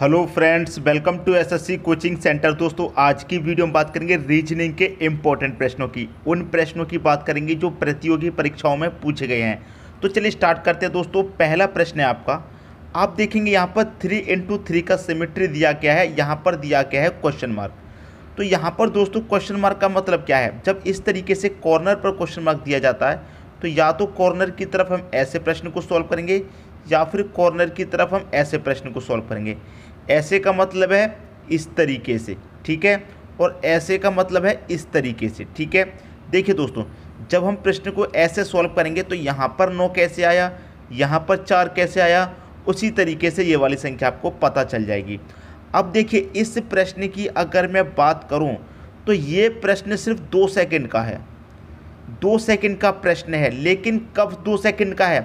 hello friends welcome to SSC coaching centre दोस्तों आज की वीडियो में बात करेंगे रीजनिंग के इम्पोर्टेंट प्रश्नों की उन प्रश्नों की बात करेंगे जो प्रतियोगी परीक्षाओं में पूछे गए हैं तो चलिए स्टार्ट करते हैं दोस्तों पहला प्रश्न है आपका आप देखेंगे यहाँ पर थ्री इंटू थ्री का सिमेट्री दिया गया है यहाँ पर दिया गया है क्वेश्चन मार्क तो यहाँ पर दोस्तों क्वेश्चन मार्क का मतलब क्या है जब इस तरीके से कॉर्नर पर क्वेश्चन मार्क दिया जाता है तो या तो कॉर्नर की तरफ हम ऐसे प्रश्न को सॉल्व करेंगे या फिर कॉर्नर की तरफ हम ऐसे प्रश्न को सॉल्व करेंगे ऐसे का मतलब है इस तरीके से ठीक है और ऐसे का मतलब है इस तरीके से ठीक है देखिए दोस्तों जब हम प्रश्न को ऐसे सॉल्व करेंगे तो यहाँ पर नौ कैसे आया यहाँ पर चार कैसे आया उसी तरीके से ये वाली संख्या आपको पता चल जाएगी अब देखिए इस प्रश्न की अगर मैं बात करूँ तो ये प्रश्न सिर्फ दो सेकेंड का है दो सेकेंड का प्रश्न है लेकिन कब दो सेकेंड का है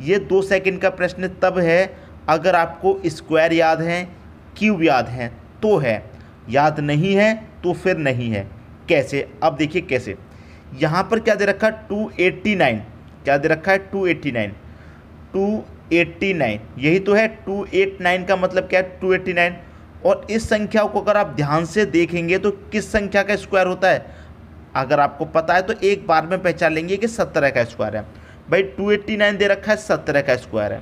ये दो सेकंड का प्रश्न तब है अगर आपको स्क्वायर याद है क्यूब याद है तो है याद नहीं है तो फिर नहीं है कैसे अब देखिए कैसे यहाँ पर क्या दे रखा है टू एट्टी नाइन क्या दे रखा है two eighty nine two eighty nine यही तो है टू एट नाइन का मतलब क्या है टू एट्टी नाइन और इस संख्या को अगर आप ध्यान से देखेंगे तो किस संख्या का स्क्वायर होता है अगर आपको पता है तो एक बार में पहचान लेंगे कि सत्रह का स्क्वायर है भाई टू एट्टी नाइन दे रखा है सत्रह का स्क्वायर है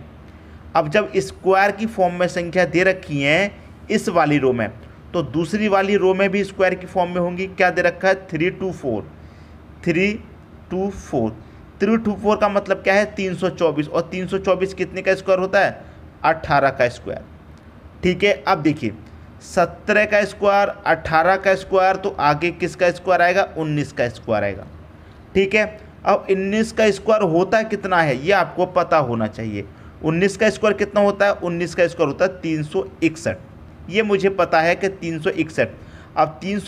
अब जब स्क्वायर की फॉर्म में संख्या दे रखी है इस वाली रो में तो दूसरी वाली रो में भी स्क्वायर की फॉर्म में होंगी क्या दे रखा है three two four three two four three two four का मतलब क्या है तीन सौ चौबीस और तीन सौ चौबीस कितने का स्क्वायर होता है अट्ठारह का स्क्वायर ठीक है अब देखिए सत्रह का स्क्वायर अट्ठारह का स्क्वायर तो आगे किसका स्क्वायर आएगा उन्नीस का स्क्वायर आएगा ठीक है अब 19 का स्क्वायर होता है कितना है ये आपको पता होना चाहिए 19 का स्क्वायर कितना होता है 19 का स्क्वायर होता है तीन ये मुझे पता है कि तीन अब तीन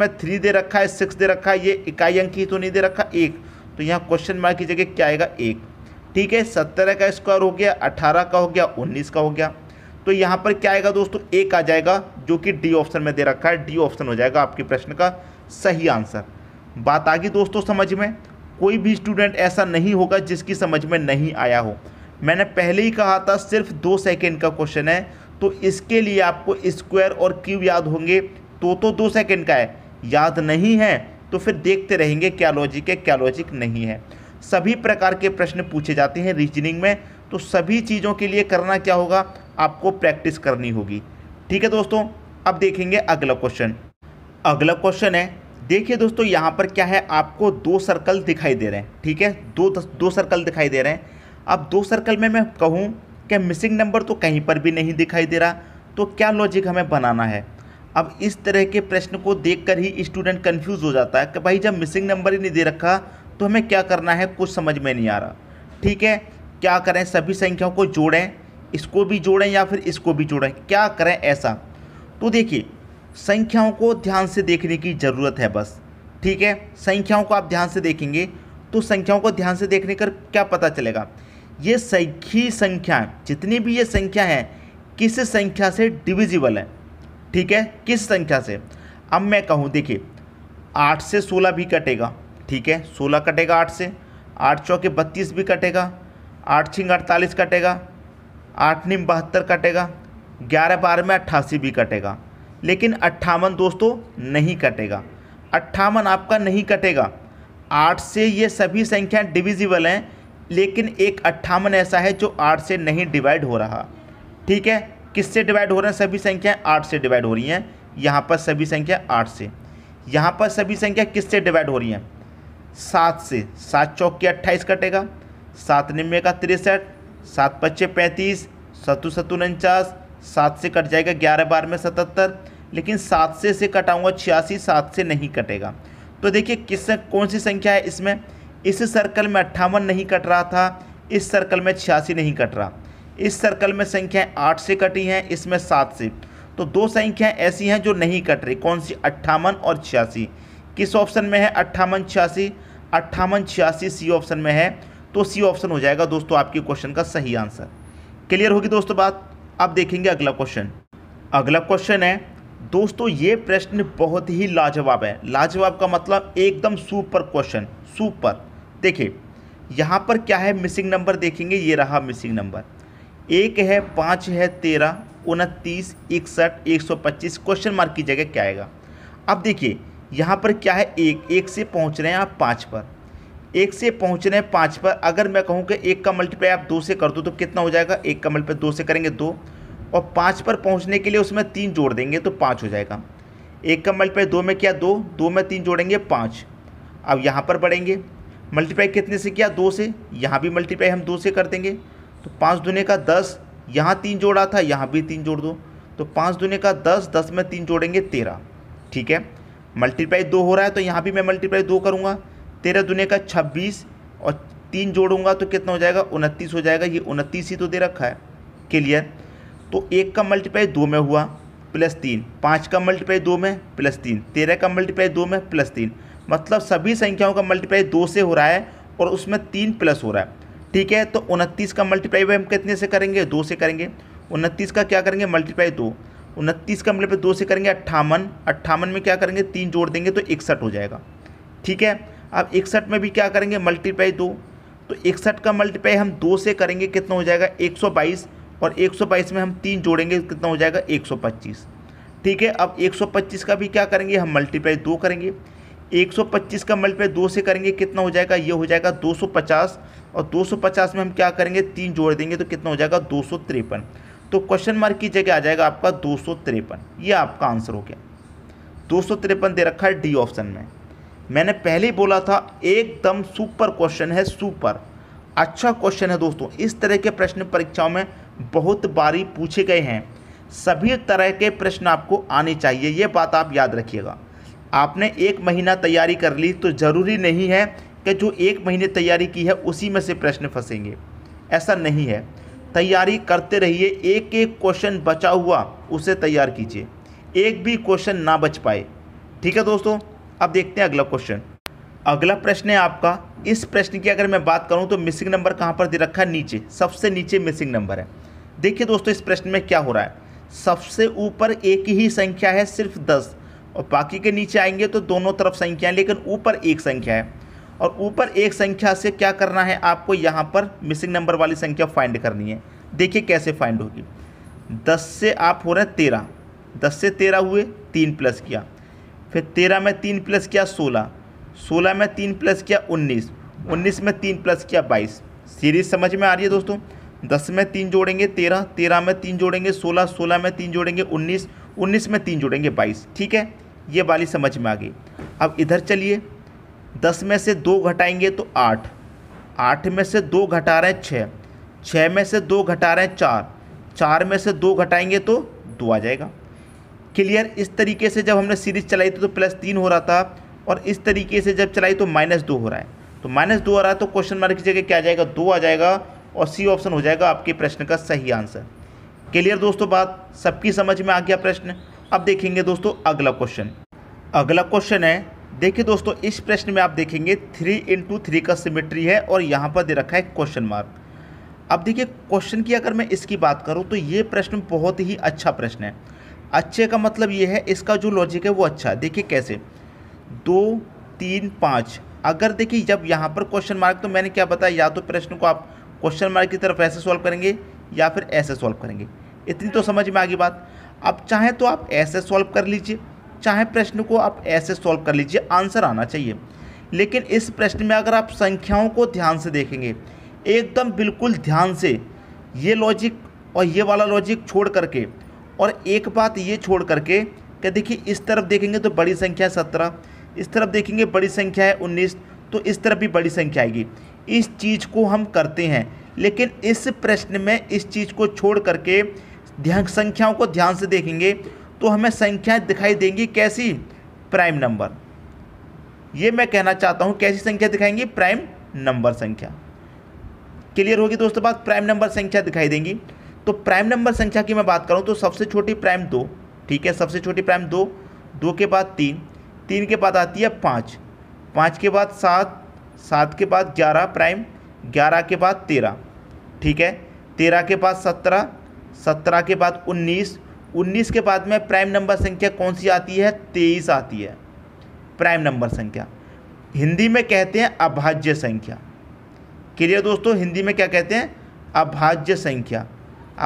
में थ्री दे रखा है सिक्स दे रखा है ये इकाई अंक ही तो नहीं दे रखा एक तो यहाँ क्वेश्चन मार्क की जगह क्या आएगा एक ठीक है सत्रह का स्क्वायर हो गया अठारह का हो गया उन्नीस का हो गया तो यहाँ पर क्या आएगा दोस्तों एक आ जाएगा जो कि डी ऑप्शन में दे रखा है डी ऑप्शन हो जाएगा आपके प्रश्न का सही आंसर बात आ गई दोस्तों समझ में कोई भी स्टूडेंट ऐसा नहीं होगा जिसकी समझ में नहीं आया हो मैंने पहले ही कहा था सिर्फ दो सेकेंड का क्वेश्चन है तो इसके लिए आपको स्क्वायर और क्यूब याद होंगे तो तो दो सेकेंड का है याद नहीं है तो फिर देखते रहेंगे क्या लॉजिक है क्या लॉजिक नहीं है सभी प्रकार के प्रश्न पूछे जाते हैं रीजनिंग में तो सभी चीज़ों के लिए करना क्या होगा आपको प्रैक्टिस करनी होगी ठीक है दोस्तों अब देखेंगे अगला क्वेश्चन अगला क्वेश्चन है देखिए दोस्तों यहाँ पर क्या है आपको दो सर्कल दिखाई दे रहे हैं ठीक है दो दो सर्कल दिखाई दे रहे हैं अब दो सर्कल में मैं कहूँ कि मिसिंग नंबर तो कहीं पर भी नहीं दिखाई दे रहा तो क्या लॉजिक हमें बनाना है अब इस तरह के प्रश्न को देखकर ही स्टूडेंट कंफ्यूज हो जाता है कि भाई जब मिसिंग नंबर ही नहीं दे रखा तो हमें क्या करना है कुछ समझ में नहीं आ रहा ठीक है क्या करें सभी संख्याओं को जोड़ें इसको भी जोड़ें या फिर इसको भी जोड़ें क्या करें ऐसा तो देखिए संख्याओं को ध्यान से देखने की ज़रूरत है बस ठीक है संख्याओं को आप ध्यान से देखेंगे तो संख्याओं को ध्यान से देखने कर क्या पता चलेगा ये सही संख्या जितनी भी ये संख्या है किस संख्या से डिविजिबल है ठीक है किस संख्या से अब मैं कहूँ देखिए आठ से सोलह भी कटेगा ठीक है सोलह कटेगा आठ से आठ चौके बत्तीस भी कटेगा आठ छिंग अड़तालीस कटेगा आठ निम बहत्तर कटेगा ग्यारह बारह में अट्ठासी भी कटेगा लेकिन अट्ठावन दोस्तों नहीं कटेगा अट्ठावन आपका नहीं कटेगा आठ से ये सभी संख्याएं डिविजिबल हैं लेकिन एक अट्ठावन ऐसा है जो आठ से नहीं डिवाइड हो रहा ठीक है किससे डिवाइड हो रहे हैं सभी संख्याएं आठ से डिवाइड हो रही हैं यहाँ पर सभी संख्या आठ से यहाँ पर सभी संख्या किससे डिवाइड हो रही हैं सात से सात चौक के अट्ठाईस कटेगा सात निम्बे का तिरसठ सात पच्चे पैंतीस सत्तू सत्तू उनचास सात से कट जाएगा ग्यारह बार में सतहत्तर लेकिन सात से से कटाऊंगा छियासी सात से नहीं कटेगा तो देखिए किस कौन सी संख्या है इसमें इस सर्कल में अट्ठावन नहीं कट रहा था इस सर्कल में छियासी नहीं कट रहा इस सर्कल में संख्याएं आठ से कटी हैं इसमें सात से तो दो संख्याएं ऐसी हैं जो नहीं कट रही कौन सी अट्ठावन और छियासी किस ऑप्शन में है अट्ठावन छियासी अट्ठावन छियासी सी ऑप्शन में है तो सी ऑप्शन हो जाएगा दोस्तों आपके क्वेश्चन का सही आंसर क्लियर होगी दोस्तों बात अब देखेंगे अगला क्वेश्चन अगला क्वेश्चन है दोस्तों ये प्रश्न बहुत ही लाजवाब है लाजवाब का मतलब एकदम सुपर क्वेश्चन सुपर देखिए यहाँ पर क्या है मिसिंग नंबर देखेंगे ये रहा मिसिंग नंबर एक है पाँच है तेरह उनतीस इकसठ एक सौ पच्चीस क्वेश्चन मार्क की जगह क्या आएगा अब देखिए यहाँ पर क्या है एक एक से पहुँच रहे हैं आप पाँच पर एक से पहुँच रहे हैं पाँच पर अगर मैं कहूँ कि एक का मल्टीप्लाई आप दो से कर दो तो कितना हो जाएगा एक का मल्टीप्लाई दो से करेंगे दो और पाँच पर पहुंचने के लिए उसमें तीन जोड़ देंगे तो पाँच हो जाएगा एक का मल्टीप्लाई दो में किया दो दो में तीन जोड़ेंगे पाँच अब यहाँ पर बढ़ेंगे मल्टीप्लाई कितने से किया दो से यहाँ भी मल्टीप्लाई हम दो से कर देंगे तो पाँच दुने का दस यहाँ तीन जोड़ा था यहाँ भी तीन जोड़ दो तो पाँच दुने का दस दस में तीन जोड़ेंगे तेरह ठीक है मल्टीप्लाई दो हो रहा है तो यहाँ भी मैं मल्टीप्लाई दो करूँगा तेरह दुने का छब्बीस और तीन जोड़ूंगा तो कितना हो जाएगा उनतीस हो जाएगा ये उनतीस ही तो दे रखा है क्लियर तो एक का मल्टीप्लाई दो में हुआ प्लस तीन पाँच का मल्टीप्लाई दो में प्लस तीन तेरह का मल्टीप्लाई दो में प्लस तीन मतलब सभी संख्याओं का मल्टीप्लाई दो से हो रहा है और उसमें तीन प्लस हो रहा है ठीक है तो उनतीस का मल्टीप्लाई हम कितने से करेंगे दो से करेंगे उनतीस का क्या करेंगे मल्टीप्लाई दो उनतीस का मल्टीप्लाई दो से करेंगे अट्ठावन अट्ठावन में क्या करेंगे तीन जोड़ देंगे तो इकसठ हो जाएगा ठीक है अब इकसठ में भी क्या करेंगे मल्टीप्लाई दो तो इकसठ का मल्टीप्लाई हम दो से करेंगे कितना हो जाएगा एक सौ बाईस और 122 में हम तीन जोड़ेंगे कितना हो जाएगा 125 ठीक है अब 125 का भी क्या करेंगे हम मल्टीप्लाई दो करेंगे 125 का मल्टीप्लाई दो से करेंगे कितना हो जाएगा ये हो जाएगा 250 और 250 में हम क्या करेंगे तीन जोड़ देंगे तो कितना हो जाएगा दो तो क्वेश्चन मार्क की जगह आ जाएगा आपका दो ये आपका आंसर हो गया दो दे रखा है डी ऑप्शन में मैंने पहले ही बोला था एकदम सुपर क्वेश्चन है सुपर अच्छा क्वेश्चन है दोस्तों इस तरह के प्रश्न परीक्षाओं में बहुत बारी पूछे गए हैं सभी तरह के प्रश्न आपको आने चाहिए ये बात आप याद रखिएगा आपने एक महीना तैयारी कर ली तो ज़रूरी नहीं है कि जो एक महीने तैयारी की है उसी में से प्रश्न फंसेंगे ऐसा नहीं है तैयारी करते रहिए एक एक क्वेश्चन बचा हुआ उसे तैयार कीजिए एक भी क्वेश्चन ना बच पाए ठीक है दोस्तों अब देखते हैं अगला क्वेश्चन अगला प्रश्न है आपका इस प्रश्न की अगर मैं बात करूं तो मिसिंग नंबर कहां पर दे रखा है नीचे सबसे नीचे मिसिंग नंबर है देखिए दोस्तों इस प्रश्न में क्या हो रहा है सबसे ऊपर एक ही संख्या है सिर्फ दस और बाकी के नीचे आएंगे तो दोनों तरफ संख्या लेकिन ऊपर एक संख्या है और ऊपर एक संख्या से क्या करना है आपको यहाँ पर मिसिंग नंबर वाली संख्या फाइंड करनी है देखिए कैसे फाइंड होगी दस से आप हो रहे हैं तेरह दस से तेरह हुए तीन प्लस किया फिर तेरह में तीन प्लस किया सोलह सोलह में तीन प्लस किया उन्नीस उन्नीस में तीन प्लस किया बाईस सीरीज समझ में आ रही है दोस्तों दस में तीन जोड़ेंगे तेरह तेरह में तीन जोड़ेंगे सोलह सोलह में तीन जोड़ेंगे उन्नीस उन्नीस में तीन जोड़ेंगे बाईस ठीक है ये वाली समझ में आ गई अब इधर चलिए दस में से दो घटाएंगे तो आठ आठ में से दो घटा रहे हैं छः छः में से दो घटा रहे हैं चार चार में से दो घटाएंगे तो दो आ जाएगा क्लियर इस तरीके से जब हमने सीरीज चलाई थी तो प्लस तीन हो रहा था और इस तरीके से जब चलाई तो माइनस दो हो रहा है तो माइनस दो आ रहा है तो क्वेश्चन मार्क की जगह क्या आ जाएगा दो आ जाएगा और सी ऑप्शन हो जाएगा आपके प्रश्न का सही आंसर क्लियर दोस्तों बात सबकी समझ में आ गया प्रश्न अब देखेंगे दोस्तों अगला क्वेश्चन अगला क्वेश्चन है देखिए दोस्तों इस प्रश्न में आप देखेंगे थ्री इंटू थ्री का सिमेट्री है और यहाँ पर दे रखा है क्वेश्चन मार्क अब देखिए क्वेश्चन की अगर मैं इसकी बात करूँ तो ये प्रश्न बहुत ही अच्छा प्रश्न है अच्छे का मतलब ये है इसका जो लॉजिक है वो अच्छा है देखिए कैसे दो तीन पाँच अगर देखिए जब यहाँ पर क्वेश्चन मार्क तो मैंने क्या बताया या तो प्रश्न को आप क्वेश्चन मार्क की तरफ ऐसे सॉल्व करेंगे या फिर ऐसे सॉल्व करेंगे इतनी तो समझ में आ गई बात अब चाहे तो आप ऐसे सॉल्व कर लीजिए चाहे प्रश्न को आप ऐसे सॉल्व कर लीजिए आंसर आना चाहिए लेकिन इस प्रश्न में अगर आप संख्याओं को ध्यान से देखेंगे एकदम बिल्कुल ध्यान से ये लॉजिक और ये वाला लॉजिक छोड़ करके और एक बात ये छोड़ करके कि देखिए इस तरफ देखेंगे तो बड़ी संख्या है सत्रह इस तरफ देखेंगे बड़ी संख्या है उन्नीस तो इस तरफ भी बड़ी संख्या आएगी इस चीज़ को हम करते हैं लेकिन इस प्रश्न में इस चीज़ को छोड़ करके ध्यान संख्याओं को ध्यान से देखेंगे तो हमें संख्याएं दिखाई देंगी कैसी प्राइम नंबर ये मैं कहना चाहता हूँ कैसी संख्या दिखाएंगी प्राइम नंबर संख्या क्लियर होगी दोस्तों बात प्राइम नंबर संख्या दिखाई देंगी तो प्राइम नंबर संख्या की मैं बात करूँ तो सबसे छोटी प्राइम दो ठीक है सबसे छोटी प्राइम दो दो के बाद तीन तीन के बाद आती है पाँच पाँच के बाद सात सात के बाद ग्यारह प्राइम ग्यारह के बाद तेरह ठीक है तेरह के बाद सत्रह सत्रह के बाद उन्नीस उन्नीस के बाद में प्राइम नंबर संख्या कौन सी आती है तेईस आती है प्राइम नंबर संख्या हिंदी में कहते हैं अभाज्य संख्या क्लियर दोस्तों हिंदी में क्या कहते हैं अभाज्य संख्या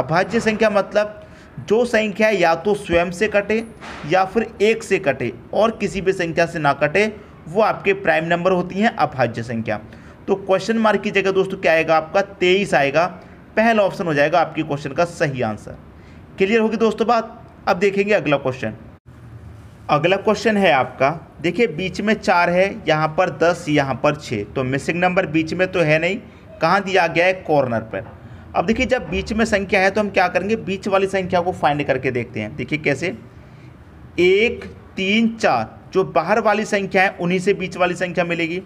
अभाज्य संख्या मतलब जो संख्या या तो स्वयं से कटे या फिर एक से कटे और किसी भी संख्या से ना कटे वो आपके प्राइम नंबर होती हैं अभाज्य संख्या तो क्वेश्चन मार्क की जगह दोस्तों क्या आएगा आपका तेईस आएगा पहला ऑप्शन हो जाएगा आपके क्वेश्चन का सही आंसर क्लियर होगी दोस्तों बात अब देखेंगे अगला क्वेश्चन अगला क्वेश्चन है आपका देखिए बीच में चार है यहाँ पर दस यहाँ पर छः तो मिसिंग नंबर बीच में तो है नहीं कहाँ दिया गया है कॉर्नर पर अब देखिए जब बीच में संख्या है तो हम क्या करेंगे बीच वाली संख्या को फाइंड करके देखते हैं देखिए कैसे एक तीन चार जो बाहर वाली संख्या है उन्हीं से बीच वाली संख्या मिलेगी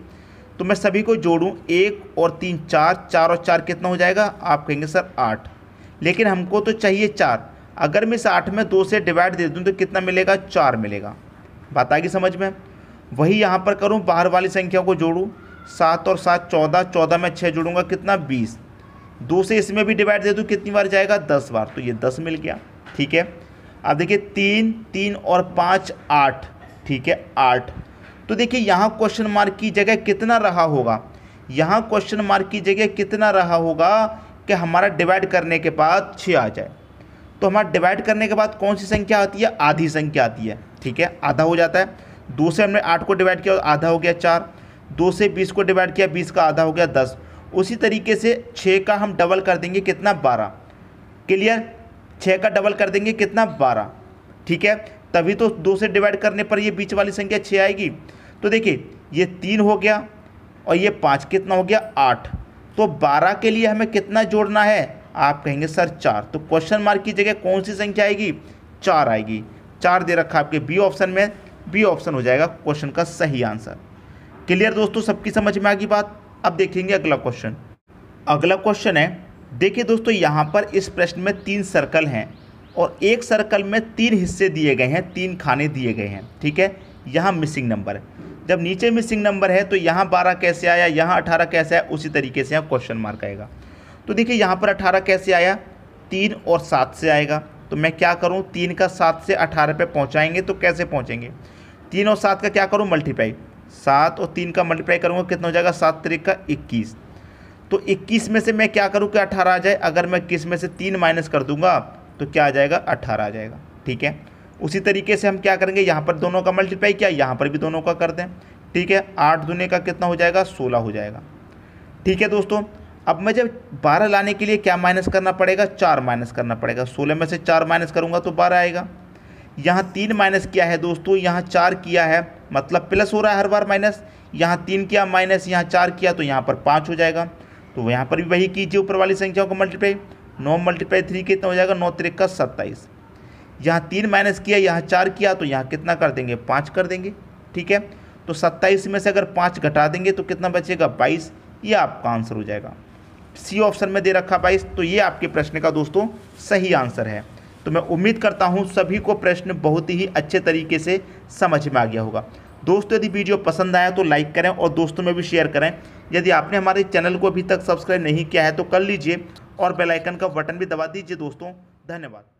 तो मैं सभी को जोड़ूँ एक और तीन चार चार और चार कितना हो जाएगा आप कहेंगे सर आठ लेकिन हमको तो चाहिए चार अगर मैं इस आठ में दो से डिवाइड दे दूँ तो कितना मिलेगा चार मिलेगा बात आएगी समझ में वही यहाँ पर करूँ बाहर वाली संख्या को जोड़ूँ सात और सात चौदह चौदह में छः जोड़ूंगा कितना बीस दो से इसमें भी डिवाइड दे दूँ कितनी बार जाएगा दस बार तो ये दस मिल गया ठीक है अब देखिए तीन तीन और पाँच आठ ठीक है आठ तो देखिए यहाँ क्वेश्चन मार्क की जगह कितना रहा होगा यहाँ क्वेश्चन मार्क की जगह कितना रहा होगा कि हमारा डिवाइड करने के बाद छः आ जाए तो हमारा डिवाइड करने के बाद कौन सी संख्या आती है आधी संख्या आती है ठीक है आधा हो जाता है दो से हमने आठ को डिवाइड किया आधा हो गया चार दो से बीस को डिवाइड किया बीस का आधा हो गया दस उसी तरीके से छः का हम डबल कर देंगे कितना बारह क्लियर छः का डबल कर देंगे कितना बारह ठीक है तभी तो दो से डिवाइड करने पर ये बीच वाली संख्या छः आएगी तो देखिए ये तीन हो गया और ये पाँच कितना हो गया आठ तो बारह के लिए हमें कितना जोड़ना है आप कहेंगे सर चार तो क्वेश्चन मार्क की जगह कौन सी संख्या आएगी चार आएगी चार दे रखा आपके बी ऑप्शन में बी ऑप्शन हो जाएगा क्वेश्चन का सही आंसर क्लियर दोस्तों सबकी समझ में आ गई बात अब देखेंगे अगला क्वेश्चन अगला क्वेश्चन है देखिए दोस्तों यहाँ पर इस प्रश्न में तीन सर्कल हैं और एक सर्कल में तीन हिस्से दिए गए हैं तीन खाने दिए गए हैं ठीक है यहाँ मिसिंग नंबर है जब नीचे मिसिंग नंबर है तो यहाँ बारह कैसे आया यहाँ अठारह कैसे आया उसी तरीके से यहाँ क्वेश्चन मार्क आएगा तो देखिए यहाँ पर अठारह कैसे आया तीन और सात से आएगा तो मैं क्या करूँ तीन का सात से अठारह पे पहुँचाएंगे तो कैसे पहुँचेंगे तीन और सात का क्या करूँ मल्टीप्लाई सात और तीन का मल्टीप्लाई करूँगा कितना हो जाएगा सात तरीक का इक्कीस तो इक्कीस में से मैं क्या करूँ कि अठारह आ जाए अगर मैं इक्कीस में से तीन माइनस कर दूंगा तो क्या आ जाएगा अट्ठारह आ जाएगा ठीक है उसी तरीके से हम क्या करेंगे यहाँ पर दोनों का मल्टीप्लाई किया यहाँ पर भी दोनों का कर दें ठीक है आठ दुने का कितना हो जाएगा सोलह हो जाएगा ठीक है दोस्तों अब मैं जब बारह लाने के लिए क्या माइनस करना पड़ेगा चार माइनस करना पड़ेगा सोलह में से चार माइनस करूँगा तो बारह आएगा यहाँ तीन माइनस किया है दोस्तों यहाँ चार किया है मतलब प्लस हो रहा है हर बार माइनस यहाँ तीन किया माइनस यहाँ चार किया तो यहाँ पर पाँच हो जाएगा तो यहाँ पर भी वही कीजिए ऊपर वाली संख्याओं को मल्टीप्लाई नौ मल्टीप्लाई थ्री कितना हो जाएगा नौ का सत्ताईस यहाँ तीन माइनस किया यहाँ चार किया तो यहाँ कितना कर देंगे पाँच कर देंगे ठीक है तो सत्ताईस में से अगर पाँच घटा देंगे तो कितना बचेगा बाईस ये आपका आंसर हो जाएगा सी ऑप्शन में दे रखा बाईस तो ये आपके प्रश्न का दोस्तों सही आंसर है तो मैं उम्मीद करता हूँ सभी को प्रश्न बहुत ही अच्छे तरीके से समझ में आ गया होगा दोस्तों यदि वीडियो पसंद आया तो लाइक करें और दोस्तों में भी शेयर करें यदि आपने हमारे चैनल को अभी तक सब्सक्राइब नहीं किया है तो कर लीजिए और बेलाइकन का बटन भी दबा दीजिए दोस्तों धन्यवाद